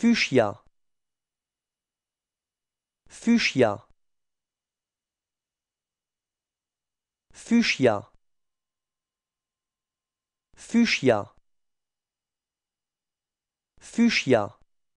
Fuchsia Fuchsia Fuchsia Fuchsia Fuchsia